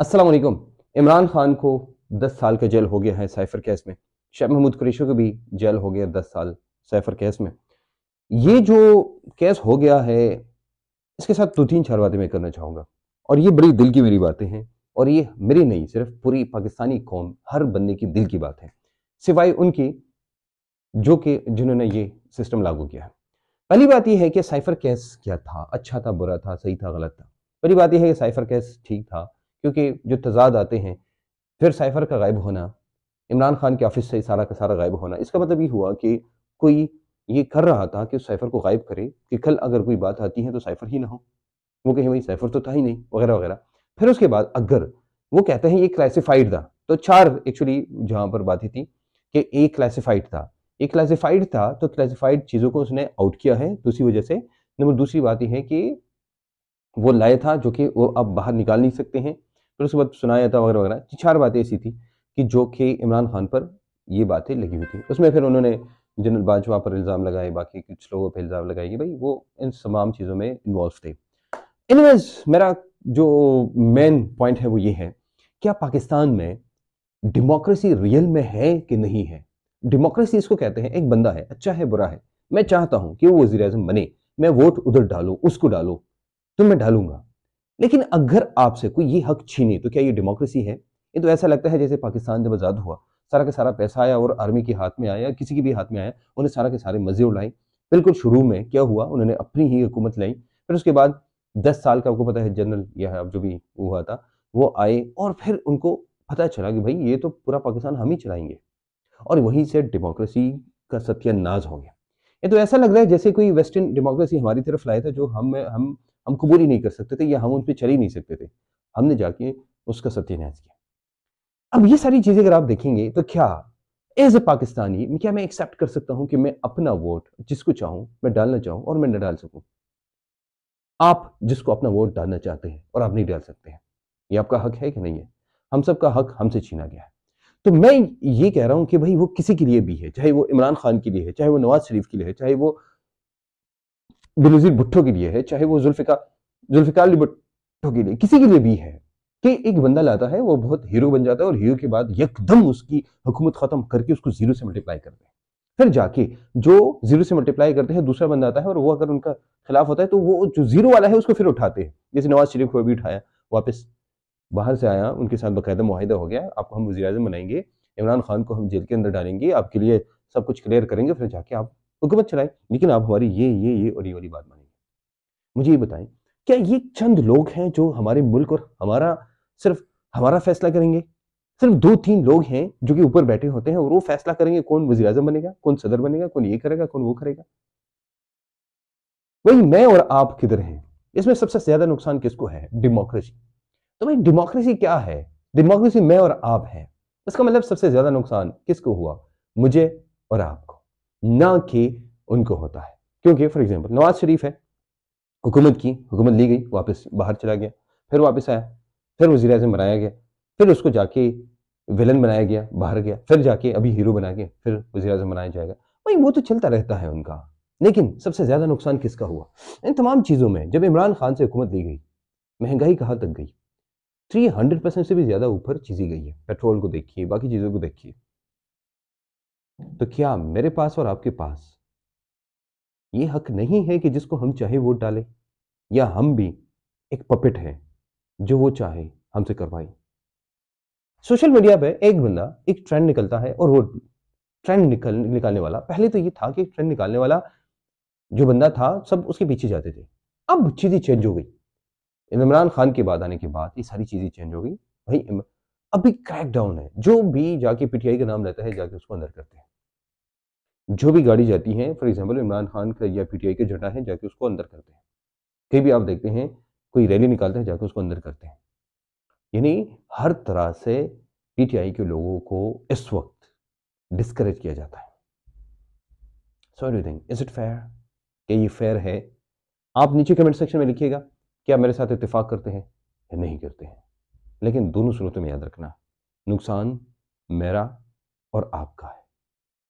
असलम इमरान खान को दस साल का जेल हो गया है साइफर केस में शेख महमूद कुरेशी को भी जेल हो गया दस साल साइफर केस में ये जो केस हो गया है इसके साथ दो तीन चार बातें मैं करना चाहूँगा और ये बड़ी दिल की मेरी बातें हैं और ये मेरी नहीं सिर्फ पूरी पाकिस्तानी कौम हर बंदे की दिल की बात है सिवाय उनकी जो कि जिन्होंने ये सिस्टम लागू किया है पहली बात यह है कि साइफर केस क्या था अच्छा था बुरा था सही था गलत था पहली बात यह है कि साइफर केस ठीक था क्योंकि जो तजाद आते हैं फिर साइफर का गायब होना इमरान खान के ऑफिस से सारा का सारा गायब होना इसका मतलब ये हुआ कि कोई ये कर रहा था कि उस साइफर को गायब करे कि कल अगर कोई बात आती है तो साइफर ही ना हो वो कहें भाई साइफर तो था ही नहीं वगैरह वगैरह फिर उसके बाद अगर वो कहते हैं ये क्लासिफाइड था तो चार एक्चुअली जहाँ पर बातें थी कि एक क्लासिफाइड था एक क्लासिफाइड था तो क्लासिफाइड चीज़ों को उसने आउट किया है दूसरी वजह से नंबर दूसरी बात यह है कि वो लाए था जो कि वो अब बाहर निकाल नहीं सकते हैं फिर उसके बाद सुनाया था वगैरह वगैरह चार बातें ऐसी थी कि जो कि इमरान खान पर ये बातें लगी हुई थी उसमें फिर उन्होंने जनरल बाजवा पर इल्ज़ाम लगाए बाकी कुछ लोगों पर इल्ज़ाम लगाए कि भाई वो इन तमाम चीज़ों में इन्वॉल्व थे इनवेज मेरा जो मेन पॉइंट है वो ये है क्या पाकिस्तान में डेमोक्रेसी रियल में है कि नहीं है डेमोक्रेसी इसको कहते हैं एक बंदा है अच्छा है बुरा है मैं चाहता हूं कि वो वजी बने मैं वोट उधर डालो उसको डालो तो मैं डालूंगा लेकिन अगर आपसे कोई ये हक छीने तो क्या ये डेमोक्रेसी है ये तो ऐसा लगता है जैसे पाकिस्तान जब आज़ाद हुआ सारा का सारा पैसा आया और आर्मी के हाथ में आया किसी के भी हाथ में आया उन्हें सारा के सारे मज़े उड़ाए बिल्कुल शुरू में क्या हुआ उन्होंने अपनी ही हुकूमत लाई फिर उसके बाद दस साल का आपको पता है जनरल यह अब जो भी हुआ था वो आए और फिर उनको पता चला कि भाई ये तो पूरा पाकिस्तान हम ही चलाएंगे और वहीं से डेमोक्रेसी का सत्यानाश हो गया ये तो ऐसा लग रहा है जैसे कोई वेस्टर्न डेमोक्रेसी हमारी तरफ लाया था जो हम हम हम कबूल ही नहीं कर सकते थे या हम उन पर चल ही नहीं सकते थे हमने जाके उसका सत्यानाश किया अब ये सारी चीज़ें अगर आप देखेंगे तो क्या एज ए पाकिस्तानी क्या मैं एक्सेप्ट कर सकता हूं कि मैं अपना वोट जिसको चाहूं मैं डालना चाहूं और मैं न डाल सकूं आप जिसको अपना वोट डालना चाहते हैं और आप नहीं डाल सकते हैं ये आपका हक है कि नहीं है हम सब का हक हमसे छीना गया है तो मैं ये कह रहा हूं कि भाई वो किसी के लिए भी है चाहे वो इमरान खान के लिए है चाहे वो नवाज शरीफ के लिए है चाहे वो दिलुजीर भुट्टो के लिए है चाहे वो जुल्फिका जुल्फिकार अली भुट्टो के लिए किसी के लिए भी है कि एक बंदा लाता है वो बहुत हीरो बन जाता है और हीरो के बाद यकदम उसकी हुकूमत खत्म करके उसको जीरो से मल्टीप्लाई करते हैं फिर जाके जो जीरो से मल्टीप्लाई करते हैं दूसरा बंदा आता है और वो अगर उनका खिलाफ होता है तो वो जो जीरो वाला है उसको फिर उठाते हैं जैसे नवाज शरीफ को अभी उठाया वापस बाहर से आया उनके साथ बाकायदा माहिदा हो गया आपको हम वजी बनाएंगे इमरान खान को हम जेल के अंदर डालेंगे आपके लिए सब कुछ क्लियर करेंगे फिर जाके आप हुकूमत चलाए लेकिन आप हमारी ये ये ये और ये वाली बात मानेंगे मुझे ये बताएं क्या ये चंद लोग हैं जो हमारे मुल्क और हमारा सिर्फ हमारा फैसला करेंगे सिर्फ दो तीन लोग हैं जो कि ऊपर बैठे होते हैं और वो फैसला करेंगे कौन वजी बनेगा कौन सदर बनेगा कौन ये करेगा कौन वो करेगा वही मैं और आप किधर हैं इसमें सबसे ज्यादा नुकसान किसको है डेमोक्रेसी तो भाई डेमोक्रेसी क्या है डेमोक्रेसी मैं और आप है इसका मतलब सबसे ज्यादा नुकसान किसको हुआ मुझे और आपको ना कि उनको होता है क्योंकि फॉर एग्जाम्पल नवाज शरीफ है हुकूमत की हुकूमत ली गई वापस बाहर चला गया फिर वापस आया फिर वजीर अजम बनाया गया फिर उसको जाके विलन बनाया गया बाहर गया फिर जाके अभी हीरो बना के फिर वजी अजम बनाया जाएगा भाई वो तो चलता रहता है उनका लेकिन सबसे ज़्यादा नुकसान किसका हुआ इन तमाम चीज़ों में जब इमरान खान से हुकूमत ली गई महंगाई कहाँ तक गई थ्री हंड्रेड परसेंट से भी ज़्यादा ऊपर चीज़ें गई है पेट्रोल को देखिए बाकी चीज़ों को देखिए तो क्या मेरे पास और आपके पास ये हक नहीं है कि जिसको हम चाहे वोट डालें या हम भी एक पपेट है जो वो चाहे हमसे करवाए सोशल मीडिया पे एक बंदा एक ट्रेंड निकलता है और वो ट्रेंड निकल निकालने वाला पहले तो ये था कि ट्रेंड निकालने वाला जो बंदा था सब उसके पीछे जाते थे अब चीज़ें चेंज हो गई इमरान खान के बाद आने के बाद ये सारी चीज़ें चेंज हो गई भाई अभी क्रैकडाउन है जो भी जाके पीटीआई का नाम लेता है जाके उसको अंदर करते हैं जो भी गाड़ी जाती है फॉर एग्जाम्पल इमरान खान का या आई का झंडा है जाके उसको अंदर करते हैं कहीं भी आप देखते हैं कोई रैली निकालते हैं जाके उसको अंदर करते हैं यानी हर तरह से पीटीआई के लोगों को इस वक्त डिस्करेज किया जाता है so you think is it fair क्या ये फेयर है आप नीचे कमेंट सेक्शन में लिखिएगा क्या मेरे साथ इतफाक करते हैं या नहीं करते हैं लेकिन दोनों सूरतों में याद रखना नुकसान मेरा और आपका है